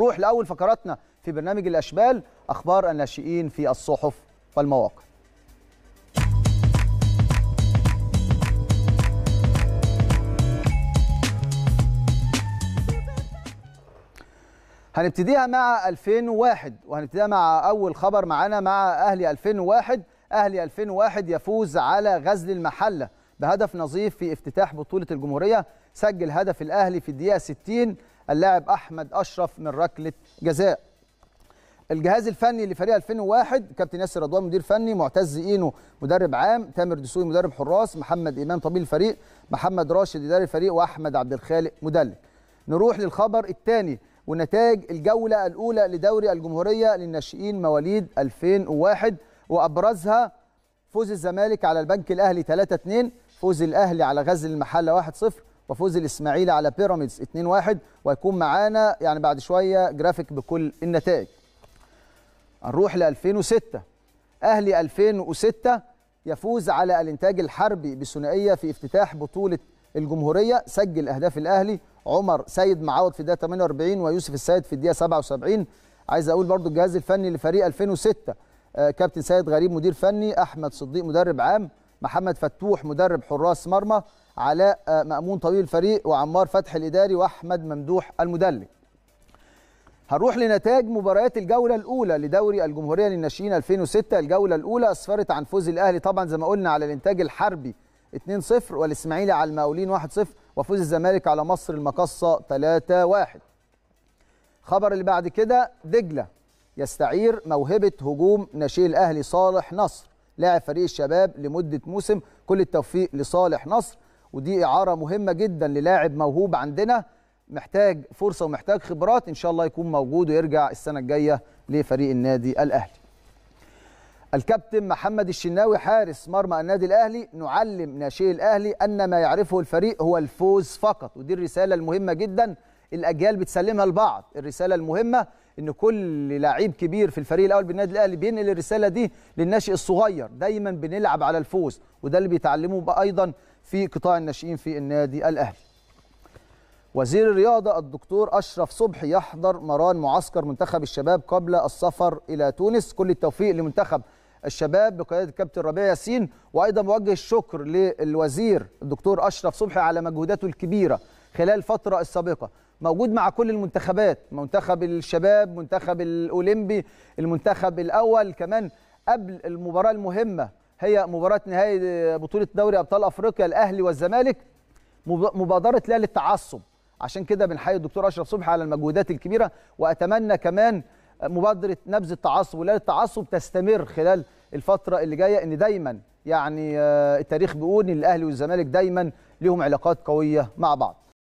نروح لأول فقراتنا في برنامج الأشبال أخبار الناشئين في الصحف والمواقع هنبتديها مع 2001 وهنبتديها مع أول خبر معانا مع أهلي 2001 أهلي 2001 يفوز على غزل المحلة بهدف نظيف في افتتاح بطولة الجمهورية سجل هدف الأهلي في الدقيقة 60 اللاعب احمد اشرف من ركله جزاء الجهاز الفني لفريق 2001 كابتن ياسر رضوان مدير فني معتز اينو مدرب عام تامر دسوقي مدرب حراس محمد امام طبيب الفريق محمد راشد اداري الفريق واحمد عبد الخالق مدلل نروح للخبر الثاني ونتائج الجوله الاولى لدوري الجمهوريه للناشئين مواليد 2001 وابرزها فوز الزمالك على البنك الاهلي 3-2 فوز الاهلي على غزل المحله 1-0 وفوز الاسماعيلي على بيراميدز 2-1 وهيكون معانا يعني بعد شويه جرافيك بكل النتائج. هنروح ل 2006 اهلي 2006 يفوز على الانتاج الحربي بثنائيه في افتتاح بطوله الجمهوريه سجل اهداف الاهلي عمر سيد معوض في الدقيقه 48 ويوسف السيد في الدقيقه 77 عايز اقول برضو الجهاز الفني لفريق 2006 آه، كابتن سيد غريب مدير فني احمد صديق مدرب عام محمد فتوح مدرب حراس مرمى علاء آه، مأمون طبيب الفريق وعمار فتح الإداري وأحمد ممدوح المدلل هنروح لنتائج مباريات الجولة الأولى لدوري الجمهورية للناشئين 2006 الجولة الأولى أسفرت عن فوز الأهلي طبعا زي ما قلنا على الإنتاج الحربي 2-0 والإسماعيلي على المقاولين 1-0 وفوز الزمالك على مصر المقصة 3-1 خبر اللي بعد كده دجلة يستعير موهبة هجوم ناشئ الأهلي صالح نصر لاعب فريق الشباب لمده موسم كل التوفيق لصالح نصر ودي اعاره مهمه جدا للاعب موهوب عندنا محتاج فرصه ومحتاج خبرات ان شاء الله يكون موجود ويرجع السنه الجايه لفريق النادي الاهلي الكابتن محمد الشناوي حارس مرمى النادي الاهلي نعلم ناشئي الاهلي ان ما يعرفه الفريق هو الفوز فقط ودي الرساله المهمه جدا الاجيال بتسلمها لبعض الرساله المهمه ان كل لعيب كبير في الفريق الاول بالنادي الاهلي بينقل الرساله دي للناشئ الصغير دايما بنلعب على الفوز وده اللي بيتعلموه بقى ايضا في قطاع الناشئين في النادي الاهلي وزير الرياضه الدكتور اشرف صبحي يحضر مران معسكر منتخب الشباب قبل السفر الى تونس كل التوفيق لمنتخب الشباب بقياده الكابتن ربيع ياسين وايضا بوجه الشكر للوزير الدكتور اشرف صبحي على مجهوداته الكبيره خلال الفتره السابقه موجود مع كل المنتخبات منتخب الشباب منتخب الاولمبي المنتخب الاول كمان قبل المباراه المهمه هي مباراه نهائي بطوله دوري ابطال افريقيا الاهلي والزمالك مبادره لا للتعصب عشان كده بنحيي الدكتور اشرف صبحي على المجهودات الكبيره واتمنى كمان مبادره نبذ التعصب ولا للتعصب تستمر خلال الفتره اللي جايه ان دايما يعني آه، التاريخ بيقول ان الاهلي والزمالك دايما لهم علاقات قويه مع بعض